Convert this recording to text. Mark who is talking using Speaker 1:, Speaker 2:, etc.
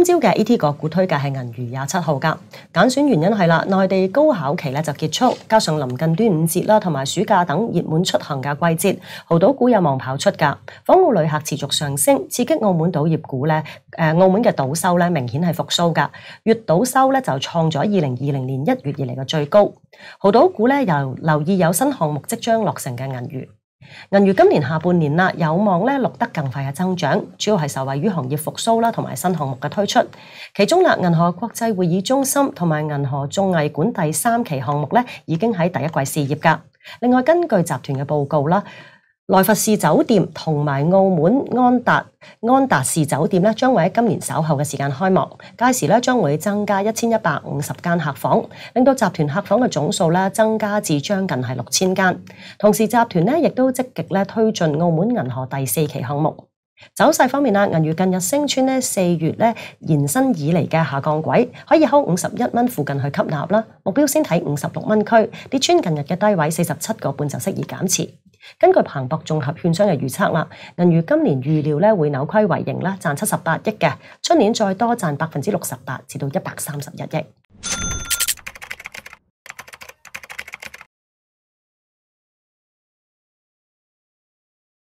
Speaker 1: 今朝嘅 e T 个股推介系银娱廿七号噶拣选原因系啦，内地高考期咧就结束，加上临近端午节啦，同埋暑假等热门出行嘅季节，豪赌股有望跑出噶。港澳旅客持续上升，刺激澳门赌业股咧，诶，澳门嘅赌收咧明显系复苏噶。月赌收咧就创咗二零二零年一月以零嘅最高。豪赌股咧由留意有新项目即将落成嘅银娱。银娱今年下半年啦，有望咧录得更快嘅增长，主要系受惠于行业复苏啦，同埋新项目嘅推出。其中啦，银河国际会议中心同埋银河综艺馆第三期项目咧，已经喺第一季试业噶。另外，根据集团嘅报告啦。内佛士酒店同埋澳门安达安达士酒店咧，将会喺今年稍后嘅时间开幕。届时咧，将会增加一千一百五十间客房，令到集团客房嘅总数咧增加至将近系六千间。同时，集团咧亦都积极咧推进澳门银河第四期项目。走势方面啊，银娱近日升穿咧四月咧延伸以嚟嘅下降轨，可以喺五十一蚊附近去吸纳啦。目标先睇五十六蚊区，跌穿近日嘅低位四十七个半就适宜减持。根据彭博综合券商嘅预测啦，银娱今年预料咧会扭亏为盈啦，赚七十八亿嘅，出年再多赚百分之六十八，至到一百三十一亿。